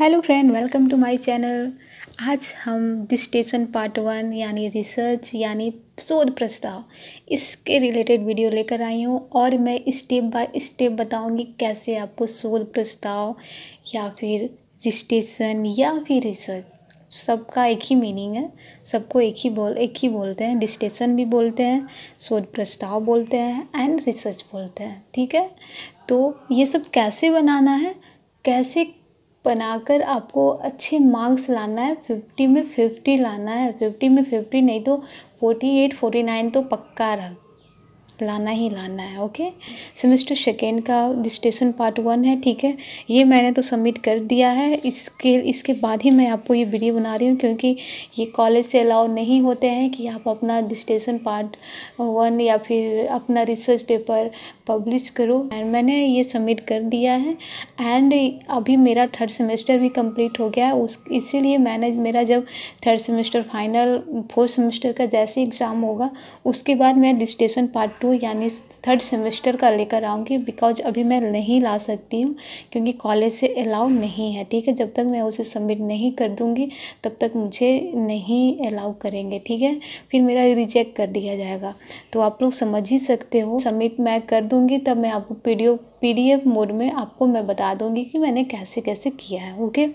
Hello friend welcome to my channel आज हम dissertation part one यानी रिसर्च यानी शोध प्रस्ताव इसके रिलेटेड वीडियो लेकर आई हूँ और मैं स्टेप बाय स्टेप बताऊँगी कैसे आपको शोध प्रस्ताव या फिर डिस्टेशन या फिर रिसर्च सबका एक ही मीनिंग है सबको एक ही बोल एक ही बोलते हैं डिस्टेशन भी बोलते हैं शोध प्रस्ताव बोलते हैं एंड रिसर्च बोलते हैं ठीक है तो ये सब कैसे बनाना है कैसे बनाकर आपको अच्छे मार्क्स लाना है फिफ्टी में फिफ्टी लाना है फिफ्टी में फिफ्टी नहीं तो फोर्टी एट फोर्टी नाइन तो पक्का रहा लाना ही लाना है ओके सेमेस्टर सेकेंड का डिस्टेशन पार्ट वन है ठीक है ये मैंने तो सबमिट कर दिया है इसके इसके बाद ही मैं आपको ये वीडियो बना रही हूँ क्योंकि ये कॉलेज से अलाउ नहीं होते हैं कि आप अपना डिस्टेशन पार्ट वन या फिर अपना रिसर्च पेपर पब्लिश करो एंड मैंने ये सबमिट कर दिया है एंड अभी मेरा थर्ड सेमेस्टर भी कम्प्लीट हो गया है उस इसीलिए मैंने मेरा जब third semester final fourth semester का जैसे एग्ज़ाम होगा उसके बाद मैं डिस्टेशन पार्ट टू टू यानी थर्ड सेमेस्टर का लेकर आऊँगी बिकॉज अभी मैं नहीं ला सकती हूँ क्योंकि कॉलेज से अलाउ नहीं है ठीक है जब तक मैं उसे सबमिट नहीं कर दूँगी तब तक मुझे नहीं अलाउ करेंगे ठीक है फिर मेरा रिजेक्ट कर दिया जाएगा तो आप लोग समझ ही सकते हो सबमिट मैं कर दूँगी तब मैं आपको पी पीडीएफ मोड में आपको मैं बता दूंगी कि मैंने कैसे कैसे किया है ओके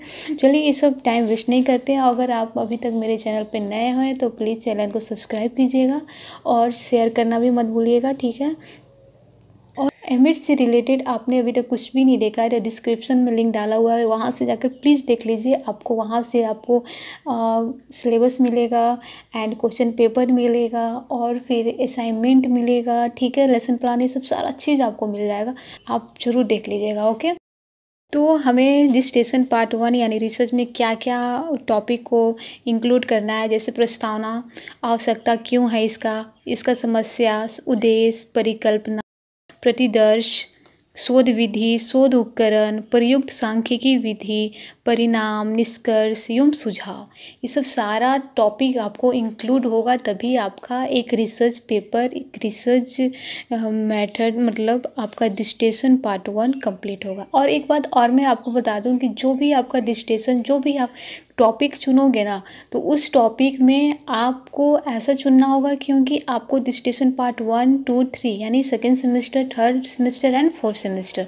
चलिए ये सब टाइम वेस्ट नहीं करते हैं अगर आप अभी तक मेरे चैनल पर नए हैं तो प्लीज़ चैनल को सब्सक्राइब कीजिएगा और शेयर करना भी मत भूलिएगा ठीक है एमिट से रिलेटेड आपने अभी तक कुछ भी नहीं देखा है डिस्क्रिप्शन तो में लिंक डाला हुआ है वहाँ से जाकर प्लीज़ देख लीजिए आपको वहाँ से आपको सिलेबस मिलेगा एंड क्वेश्चन पेपर मिलेगा और फिर असाइनमेंट मिलेगा ठीक है लेसन प्लान ये सब सारा चीज़ आपको मिल जाएगा आप ज़रूर देख लीजिएगा ओके तो हमें डिस्टेशन पार्ट वन यानी रिसर्च में क्या क्या टॉपिक को इंक्लूड करना है जैसे प्रस्तावना आवश्यकता क्यों है इसका इसका समस्या उद्देश्य परिकल्पना प्रतिदर्श शोध विधि शोध उपकरण प्रयुक्त सांख्यिकी विधि परिणाम निष्कर्ष एवं सुझाव ये सब सारा टॉपिक आपको इंक्लूड होगा तभी आपका एक रिसर्च पेपर एक रिसर्च मेथड मतलब आपका डिस्टेशन पार्ट वन कंप्लीट होगा और एक बात और मैं आपको बता दूं कि जो भी आपका डिस्टेशन जो भी आप टॉपिक चुनोगे ना तो उस टॉपिक में आपको ऐसा चुनना होगा क्योंकि आपको dissertation part one two three यानी second semester third semester and fourth semester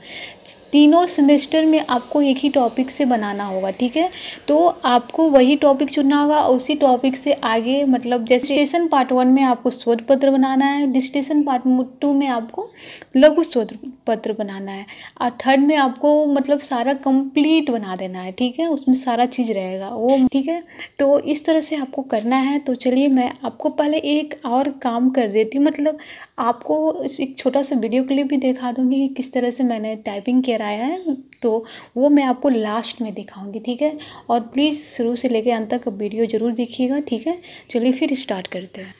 तीनों सेमेस्टर में आपको एक ही टॉपिक से बनाना होगा ठीक है तो आपको वही टॉपिक चुनना होगा और उसी टॉपिक से आगे मतलब जैसे स्टेशन पार्ट वन में आपको शोध पत्र बनाना है डिस्टेशन पार्ट टू में आपको लघु शोध पत्र बनाना है और थर्ड में आपको मतलब सारा कंप्लीट बना देना है ठीक है उसमें सारा चीज़ रहेगा वो ठीक है तो इस तरह से आपको करना है तो चलिए मैं आपको पहले एक और काम कर देती मतलब आपको एक छोटा सा वीडियो क्लिप भी दिखा दूँगी कि किस तरह से मैंने टाइपिंग कराया है तो वो मैं आपको लास्ट में दिखाऊँगी ठीक है और प्लीज़ शुरू से लेकर अंत तक वीडियो ज़रूर देखिएगा ठीक है चलिए फिर स्टार्ट करते हैं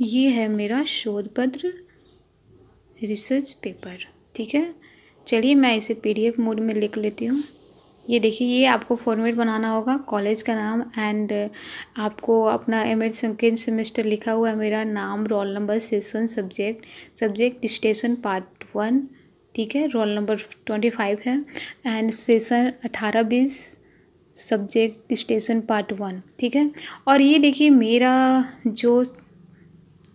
ये है मेरा शोध पत्र रिसर्च पेपर ठीक है चलिए मैं इसे पीडीएफ मोड में लिख लेती हूँ ये देखिए ये आपको फॉर्मेट बनाना होगा कॉलेज का नाम एंड uh, आपको अपना एम एड सेकेंड सेमेस्टर लिखा हुआ है मेरा नाम roll number session subject subject station part one ठीक है रोल नंबर ट्वेंटी फाइव है एंड सेशन अठारह बीस सब्जेक्ट स्टेशन पार्ट वन ठीक है और ये देखिए मेरा जो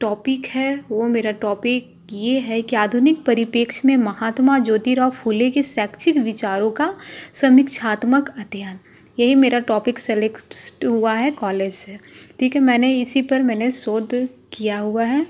टॉपिक है वो मेरा टॉपिक ये है कि आधुनिक परिप्रेक्ष्य में महात्मा ज्योतिराव फूले के शैक्षिक विचारों का समीक्षात्मक अध्ययन यही मेरा टॉपिक सेलेक्ट हुआ है कॉलेज से ठीक है मैंने इसी पर मैंने शोध किया हुआ है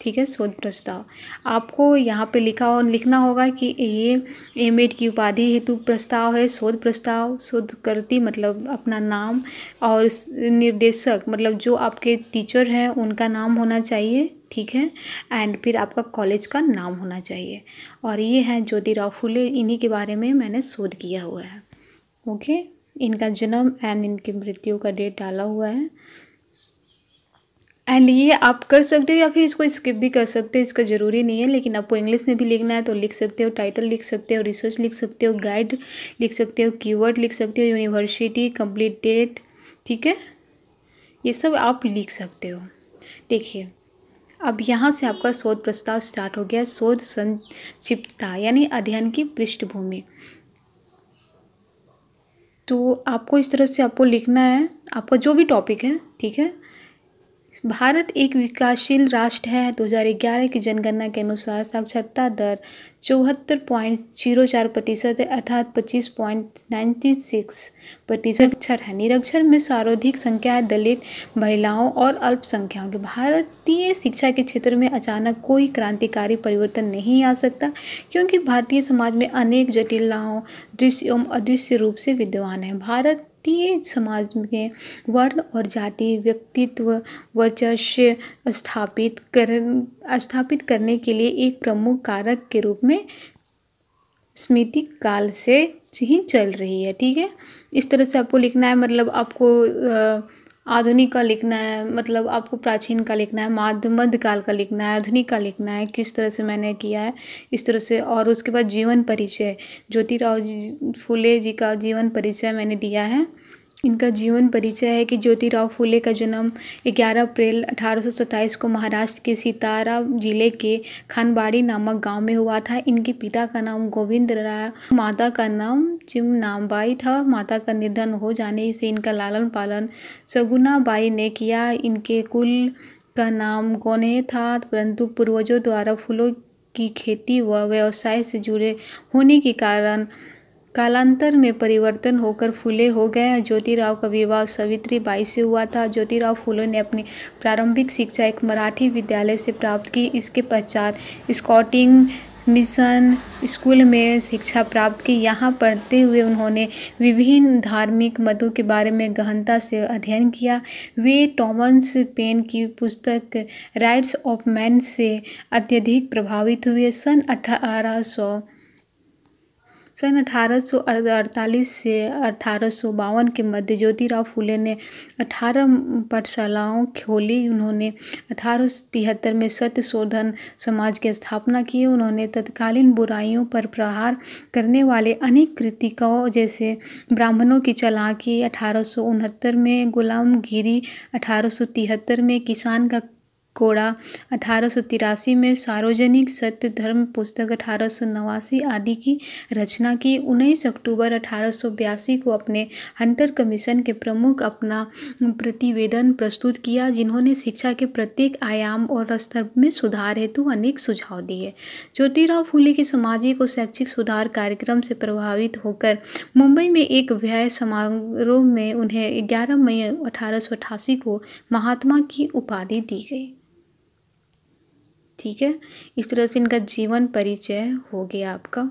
ठीक है शोध प्रस्ताव आपको यहाँ पे लिखा हो लिखना होगा कि ये एम एड e की उपाधि हेतु प्रस्ताव है शोध प्रस्ताव शोधकर्ती मतलब अपना नाम और निर्देशक मतलब जो आपके टीचर हैं उनका नाम होना चाहिए ठीक है एंड फिर आपका कॉलेज का नाम होना चाहिए और ये है ज्योतिराव फुले इन्हीं के बारे में मैंने शोध किया हुआ है ओके इनका जन्म एंड इनकी मृत्यु का डेट डाला हुआ है एंड ये आप कर सकते हो या फिर इसको स्किप भी कर सकते हो इसका ज़रूरी नहीं है लेकिन आपको इंग्लिश में भी लिखना है तो लिख सकते हो टाइटल लिख सकते हो रिसर्च लिख सकते हो गाइड लिख सकते हो कीवर्ड लिख सकते हो यूनिवर्सिटी कंप्लीट डेट ठीक है ये सब आप लिख सकते हो देखिए अब यहाँ से आपका शोध प्रस्ताव स्टार्ट हो गया शोध संक्षिप्तता यानी अध्ययन की पृष्ठभूमि तो आपको इस तरह से आपको लिखना है आपका जो भी टॉपिक है ठीक है भारत एक विकासशील राष्ट्र है 2011 की जनगणना के अनुसार साक्षरता दर चौहत्तर पॉइंट जीरो चार प्रतिशत है अर्थात पच्चीस पॉइंट नाइन्टी सिक्स प्रतिशत अक्षर है निरक्षर में सर्वाधिक संख्या दलित महिलाओं और अल्पसंख्याओं के भारतीय शिक्षा के क्षेत्र में अचानक कोई क्रांतिकारी परिवर्तन नहीं आ सकता क्योंकि भारतीय समाज में अनेक जटिलताओं दृश्य एवं अदृश्य रूप से विद्यमान है भारत भारतीय समाज में वर्ण और जाति व्यक्तित्व वर्चस्व स्थापित कर स्थापित करने के लिए एक प्रमुख कारक के रूप में स्मृति काल से ही चल रही है ठीक है इस तरह से आपको लिखना है मतलब आपको आ, आधुनिक का लिखना है मतलब आपको प्राचीन का लिखना है माध्य मध्यकाल का लिखना है आधुनिक का लिखना है किस तरह से मैंने किया है इस तरह से और उसके बाद जीवन परिचय ज्योतिराव जी फुले जी का जीवन परिचय मैंने दिया है इनका जीवन परिचय है कि ज्योतिराव फूले का जन्म 11 अप्रैल अठारह को महाराष्ट्र के सितारा जिले के खानबाड़ी नामक गांव में हुआ था इनके पिता का नाम गोविंद राय माता का नाम चिमनाबाई था माता का निधन हो जाने से इनका लालन पालन सगुनाबाई ने किया इनके कुल का नाम गोने था परंतु पूर्वजों द्वारा फूलों की खेती व व्यवसाय से जुड़े होने के कारण कालांतर में परिवर्तन होकर फूले हो गए ज्योतिराव का विवाह सावित्री बाई से हुआ था ज्योतिराव फूले ने अपनी प्रारंभिक शिक्षा एक मराठी विद्यालय से प्राप्त की इसके पश्चात स्कॉटिंग मिशन स्कूल में शिक्षा प्राप्त की यहाँ पढ़ते हुए उन्होंने विभिन्न धार्मिक मतों के बारे में गहनता से अध्ययन किया वे टॉमस पेन की पुस्तक राइट्स ऑफ मैन से अत्यधिक प्रभावित हुए सन अठारह सन अठारह से अठारह के मध्य ज्योतिराव फूले ने 18 पाठशालाओं खोली उन्होंने अठारह में सत्य शोधन समाज की स्थापना की उन्होंने तत्कालीन बुराइयों पर प्रहार करने वाले अनेक कृतिकों जैसे ब्राह्मणों की चलाकी अठारह में गुलामगिरी अठारह में किसान का कोड़ा अठारह सौ तिरासी में सार्वजनिक सत्य धर्म पुस्तक अठारह सौ नवासी आदि की रचना की उन्नीस अक्टूबर अठारह सौ बयासी को अपने हंटर कमीशन के प्रमुख अपना प्रतिवेदन प्रस्तुत किया जिन्होंने शिक्षा के प्रत्येक आयाम और स्तर में सुधार हेतु अनेक सुझाव दिए ज्योतिराव फूले के सामाजिक और शैक्षिक सुधार कार्यक्रम से प्रभावित होकर मुंबई में एक व्यय समारोह में उन्हें 11 मई अठारह को महात्मा की उपाधि दी गई ठीक है इस तरह से इनका जीवन परिचय हो गया आपका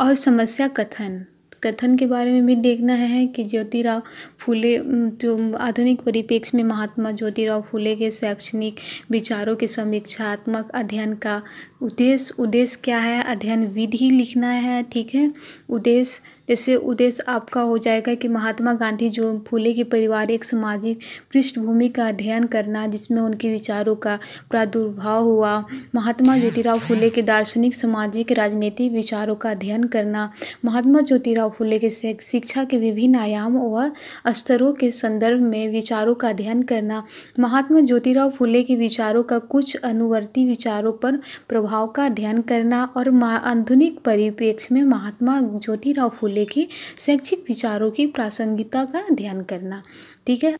और समस्या कथन कथन के बारे में भी देखना है कि ज्योतिराव फूले जो आधुनिक परिप्रेक्ष्य में महात्मा ज्योतिराव फूले के शैक्षणिक विचारों के समीक्षात्मक अध्ययन का उद्देश्य उद्देश्य क्या है अध्ययन विधि लिखना है ठीक है उद्देश्य जैसे उद्देश्य आपका हो जाएगा कि महात्मा गांधी जो फूले के परिवार एक सामाजिक पृष्ठभूमि का अध्ययन करना जिसमें उनके विचारों का प्रादुर्भाव हुआ महात्मा ज्योतिराव फूले के दार्शनिक सामाजिक राजनीतिक विचारों का अध्ययन करना महात्मा ज्योतिराव फूले के शिक्षा के विभिन्न आयाम व स्तरों के संदर्भ में विचारों का अध्ययन करना महात्मा ज्योतिराव फूले के विचारों का कुछ अनुवर्ती विचारों पर प्रभाव का अध्ययन करना और आधुनिक परिप्रेक्ष्य में महात्मा ज्योतिराव फूले पहले की शैक्षिक विचारों की प्रासंगिकता का अध्ययन करना ठीक है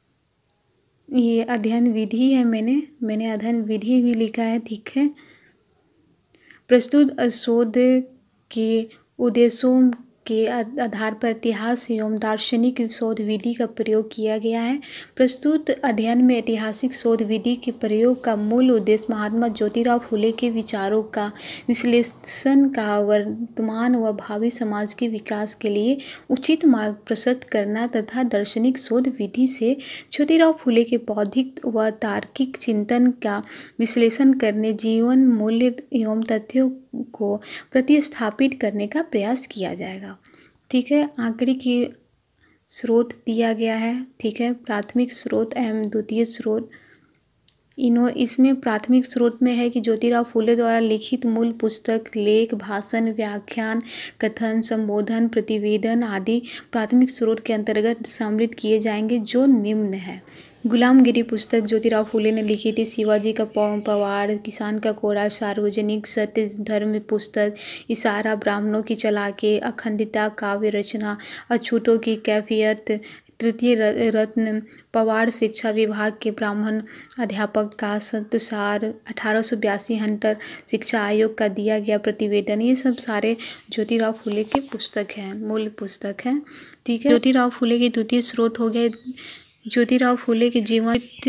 ये अध्ययन विधि है मैंने मैंने अध्ययन विधि भी लिखा है ठीक है प्रस्तुत शोध के उद्देश्यों के आधार पर इतिहास एवं दार्शनिक शोध विधि का प्रयोग किया गया है प्रस्तुत अध्ययन में ऐतिहासिक शोध विधि के प्रयोग का मूल उद्देश्य महात्मा ज्योतिराव फुले के विचारों का विश्लेषण का वर्तमान व भावी समाज के विकास के लिए उचित मार्ग प्रस्तुत करना तथा दार्शनिक शोध विधि से ज्योतिराव फुले के बौद्धिक व तार्किक चिंतन का विश्लेषण करने जीवन मूल्य एवं तथ्यों को प्रतिस्थापित करने का प्रयास किया जाएगा ठीक है आंकड़े की स्रोत दिया गया है ठीक है प्राथमिक स्रोत एवं द्वितीय स्रोत इन्हों इसमें प्राथमिक स्रोत में है कि ज्योतिराव फूले द्वारा लिखित मूल पुस्तक लेख भाषण व्याख्यान कथन संबोधन प्रतिवेदन आदि प्राथमिक स्रोत के अंतर्गत सम्मिलित किए जाएंगे जो निम्न है गुलामगिरी पुस्तक ज्योतिराव फूले ने लिखी थी शिवाजी का पवार किसान का कोरा सार्वजनिक सत्य धर्म पुस्तक इशारा ब्राह्मणों की चलाके अखंडता काव्य रचना अछूतों की कैफियत तृतीय रत्न पवार शिक्षा विभाग के ब्राह्मण अध्यापक का संतसार अठारह सौ बयासी हंटर शिक्षा आयोग का दिया गया प्रतिवेदन ये सब सारे ज्योतिराव फूले के पुस्तक हैं मूल पुस्तक हैं ठीक है ज्योतिराव फूले के द्वितीय स्रोत हो गए ज्योतिराव फूले के जीवंत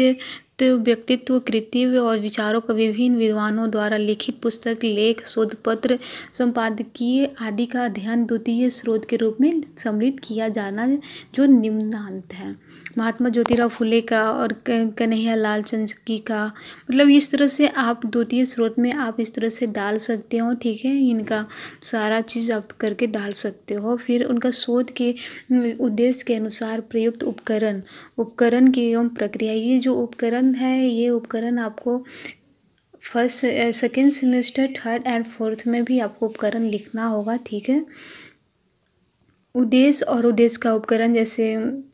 व्यक्तित्व कृतित्व और विचारों का विभिन्न विद्वानों द्वारा लिखित पुस्तक लेख शोध पत्र संपादकीय आदि का अध्ययन द्वितीय स्रोत के रूप में सम्मिलित किया जाना जो निम्नांत है महात्मा ज्योतिराव फुले का और कन्हैया लाल चंद की का मतलब इस तरह से आप द्वितीय स्रोत में आप इस तरह से डाल सकते हो ठीक है इनका सारा चीज़ आप करके डाल सकते हो फिर उनका शोध के उद्देश्य के अनुसार प्रयुक्त उपकरण उपकरण की एवं प्रक्रिया ये जो उपकरण है ये उपकरण आपको first second semester third and fourth में भी आपको उपकरण लिखना होगा ठीक है उद्देश्य और उद्देश्य का उपकरण जैसे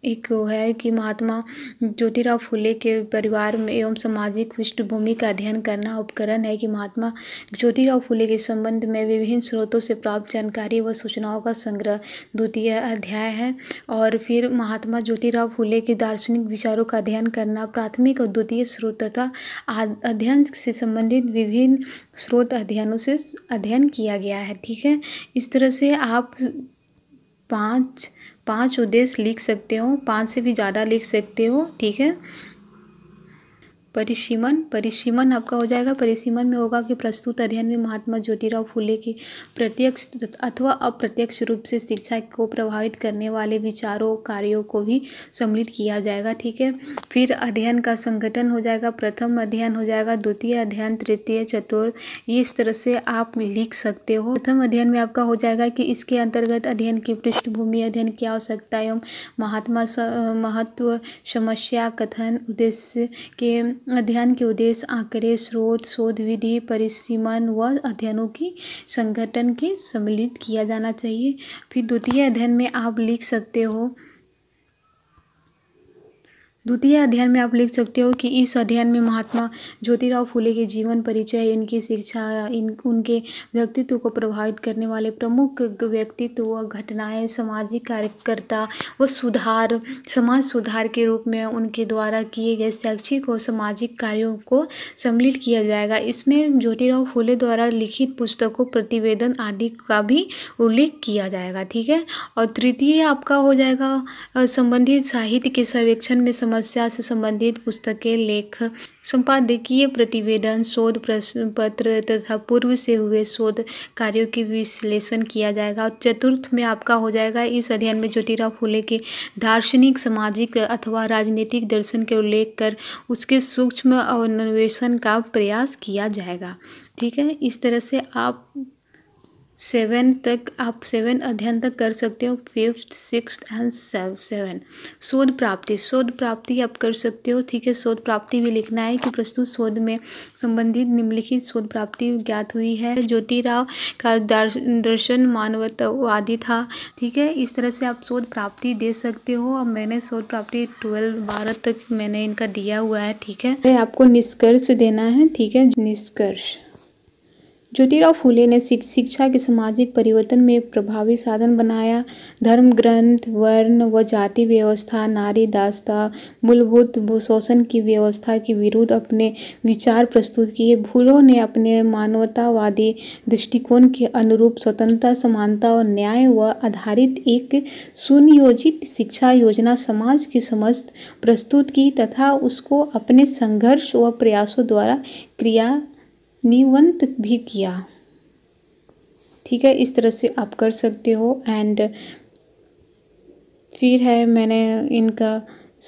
एक वो है कि महात्मा ज्योतिराव फुले के परिवार में एवं सामाजिक पृष्ठभूमि का अध्ययन करना उपकरण है कि महात्मा ज्योतिराव फुले के संबंध में विभिन्न स्रोतों से प्राप्त जानकारी व सूचनाओं का संग्रह द्वितीय अध्याय है और फिर महात्मा ज्योतिराव फुले के दार्शनिक विचारों का अध्ययन करना प्राथमिक और द्वितीय स्रोत तथा अध्ययन से संबंधित विभिन्न स्रोत अध्ययनों से अध्ययन किया गया है ठीक है इस तरह से आप पाँच पाँच उद्देश्य लिख सकते हो पाँच से भी ज़्यादा लिख सकते हो ठीक है परिसीमन परिसीमन आपका हो जाएगा परिसीमन में होगा कि प्रस्तुत अध्ययन में महात्मा ज्योतिराव फूले की प्रत्यक्ष अथवा अप्रत्यक्ष रूप से शिक्षा को प्रभावित करने वाले विचारों कार्यों को भी सम्मिलित किया जाएगा ठीक है फिर अध्ययन का संगठन हो जाएगा प्रथम अध्ययन हो जाएगा द्वितीय अध्ययन तृतीय चतुर्थ इस तरह से आप लिख सकते हो प्रथम अध्ययन में आपका हो जाएगा कि इसके अंतर्गत अध्ययन की पृष्ठभूमि अध्ययन की आवश्यकता एवं महात्मा महत्व समस्या कथन उद्देश्य के अध्ययन के उद्देश्य आंकड़े स्रोत शोध विधि परिसीमन व अध्ययनों की संगठन के सम्मिलित किया जाना चाहिए फिर द्वितीय अध्ययन में आप लिख सकते हो द्वितीय अध्ययन में आप लिख सकते हो कि इस अध्ययन में महात्मा ज्योतिराव फूले के जीवन परिचय इनकी शिक्षा इन उनके व्यक्तित्व को प्रभावित करने वाले प्रमुख व्यक्तित्व व घटनाएं सामाजिक कार्यकर्ता व सुधार समाज सुधार के रूप में उनके द्वारा किए गए शैक्षिक और सामाजिक कार्यों को सम्मिलित किया जाएगा इसमें ज्योतिराव फूले द्वारा लिखित पुस्तकों प्रतिवेदन आदि का भी उल्लेख किया जाएगा ठीक है और तृतीय आपका हो जाएगा संबंधित साहित्य के सर्वेक्षण में समस्या से संबंधित पुस्तकें लेख संपादकीय प्रतिवेदन शोध प्रश्न पत्र तथा पूर्व से हुए शोध कार्यों की विश्लेषण किया जाएगा और चतुर्थ में आपका हो जाएगा इस अध्ययन में ज्योतिराव फूले के दार्शनिक सामाजिक अथवा राजनीतिक दर्शन के उल्लेख कर उसके सूक्ष्म अन्वेषण का प्रयास किया जाएगा ठीक है इस तरह से आप सेवन तक आप सेवन अध्ययन तक कर सकते हो फिफ्थ सिक्स एंड सेवन शोध प्राप्ति शोध प्राप्ति आप कर सकते हो ठीक है शोध प्राप्ति भी लिखना है कि प्रस्तुत शोध में संबंधित निम्नलिखित शोध प्राप्ति ज्ञात हुई है ज्योतिराव का दर्शन मानवतावादी था ठीक है इस तरह से आप शोध प्राप्ति दे सकते हो और मैंने शोध प्राप्ति ट्वेल्व बारह तक मैंने इनका दिया हुआ है ठीक है आपको निष्कर्ष देना है ठीक है निष्कर्ष ज्योतिराव फूले ने शिक्षा के सामाजिक परिवर्तन में एक प्रभावी साधन बनाया धर्म ग्रंथ वर्ण व जाति व्यवस्था नारी दास्ता मूलभूत शोषण की व्यवस्था के विरुद्ध अपने विचार प्रस्तुत किए फूलों ने अपने मानवतावादी दृष्टिकोण के अनुरूप स्वतंत्रता समानता और न्याय व आधारित एक सुनियोजित शिक्षा योजना समाज के समस्त प्रस्तुत की तथा उसको अपने संघर्ष व प्रयासों द्वारा क्रिया निवंत भी किया ठीक है इस तरह से आप कर सकते हो एंड फिर है मैंने इनका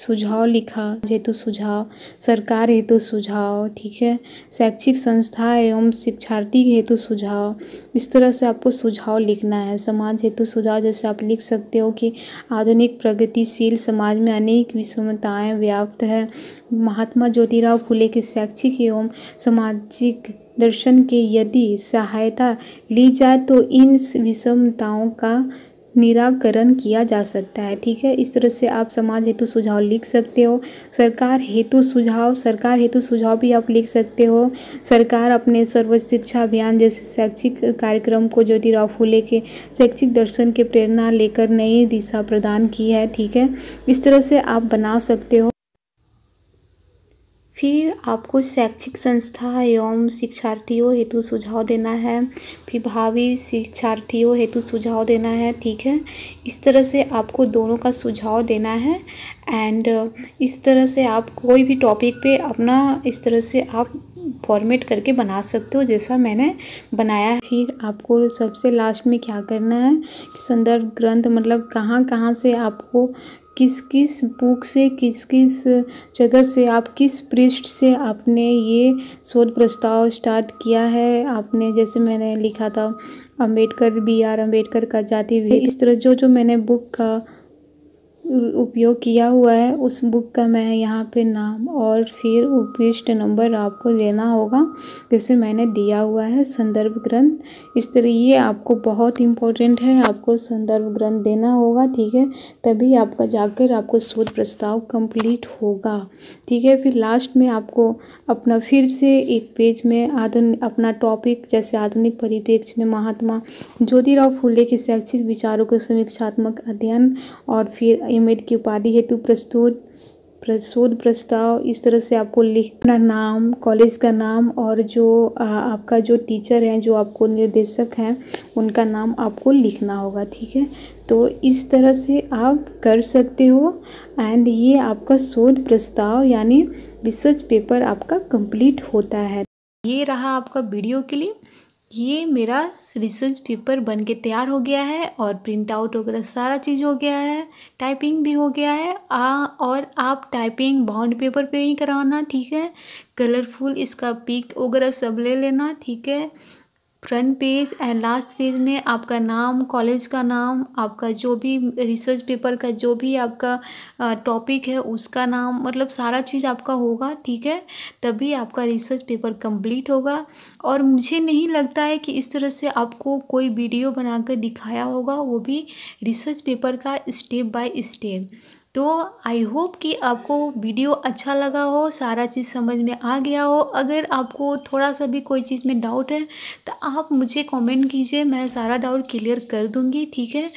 सुझाव लिखा हेतु सुझाव सरकार हेतु सुझाव ठीक है शैक्षिक संस्था एवं शिक्षार्थी हेतु सुझाव इस तरह से आपको सुझाव लिखना है समाज हेतु सुझाव जैसे आप लिख सकते हो कि आधुनिक प्रगतिशील समाज में अनेक विषमताएँ व्याप्त है महात्मा ज्योतिराव फुले के शैक्षिक एवं सामाजिक दर्शन के यदि सहायता ली जाए तो इन विषमताओं का निराकरण किया जा सकता है ठीक है इस तरह से आप समाज हेतु सुझाव लिख सकते हो सरकार हेतु सुझाव सरकार हेतु सुझाव भी आप लिख सकते हो सरकार अपने सर्व शिक्षा अभियान जैसे शैक्षिक कार्यक्रम को ज्योतिराव फूले के शैक्षिक दर्शन के प्रेरणा लेकर नई दिशा प्रदान की है ठीक है इस तरह से आप बना सकते हो फिर आपको शैक्षिक संस्था एवं शिक्षार्थियों हेतु सुझाव देना है फिर भावी शिक्षार्थियों हेतु सुझाव देना है ठीक है इस तरह से आपको दोनों का सुझाव देना है एंड इस तरह से आप कोई भी टॉपिक पे अपना इस तरह से आप फॉर्मेट करके बना सकते हो जैसा मैंने बनाया है फिर आपको सबसे लास्ट में क्या करना है संदर्भ ग्रंथ मतलब कहाँ कहाँ से आपको किस किस बुक से किस किस जगह से आप किस पृष्ठ से आपने ये शोध प्रस्ताव स्टार्ट किया है आपने जैसे मैंने लिखा था अंबेडकर बी आर अम्बेडकर का जाति भी इस तरह जो जो मैंने बुक का उपयोग किया हुआ है उस बुक का मैं यहाँ पे नाम और फिर उपविष्ट नंबर आपको लेना होगा जैसे मैंने दिया हुआ है संदर्भ ग्रंथ इस तरह ये आपको बहुत इम्पोर्टेंट है आपको संदर्भ ग्रंथ देना होगा ठीक है तभी आपका जाकर आपको शोध प्रस्ताव कंप्लीट होगा ठीक है फिर लास्ट में आपको अपना फिर से एक पेज में आधुनिक अपना टॉपिक जैसे आधुनिक परिप्रेक्ष्य में महात्मा ज्योतिराव फूले के शैक्षिक विचारों के समीक्षात्मक अध्ययन और फिर एम.एड. की उपाधि हेतु प्रस्तुत शोध प्रस्ताव इस तरह से आपको लिख अपना नाम कॉलेज का नाम और जो आ, आपका जो टीचर हैं जो आपको निर्देशक हैं उनका नाम आपको लिखना होगा ठीक है तो इस तरह से आप कर सकते हो एंड ये आपका शोध प्रस्ताव यानी रिसर्च पेपर आपका कंप्लीट होता है ये रहा आपका वीडियो के लिए ये मेरा रिसर्च पेपर बन के तैयार हो गया है और प्रिंट आउट वगैरह सारा चीज़ हो गया है टाइपिंग भी हो गया है आ और आप टाइपिंग बाउंड पेपर पे ही कराना ठीक है कलरफुल इसका पिक वगैरह सब ले लेना ठीक है front page and last page में आपका नाम कॉलेज का नाम आपका जो भी रिसर्च पेपर का जो भी आपका टॉपिक है उसका नाम मतलब सारा चीज़ आपका होगा ठीक है तभी आपका रिसर्च पेपर कंप्लीट होगा और मुझे नहीं लगता है कि इस तरह से आपको कोई वीडियो बनाकर दिखाया होगा वो भी रिसर्च पेपर का स्टेप बाय स्टेप तो आई होप कि आपको वीडियो अच्छा लगा हो सारा चीज़ समझ में आ गया हो अगर आपको थोड़ा सा भी कोई चीज़ में डाउट है तो आप मुझे कमेंट कीजिए मैं सारा डाउट क्लियर कर दूंगी ठीक है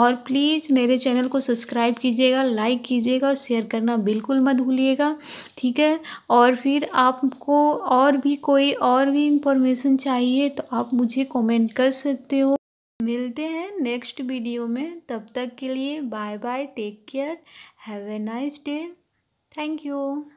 और प्लीज़ मेरे चैनल को सब्सक्राइब कीजिएगा लाइक कीजिएगा और शेयर करना बिल्कुल मत भूलिएगा ठीक है और फिर आपको और भी कोई और भी इंफॉर्मेशन चाहिए तो आप मुझे कॉमेंट कर सकते हो मिलते हैं नेक्स्ट वीडियो में तब तक के लिए bye bye take care have a nice day thank you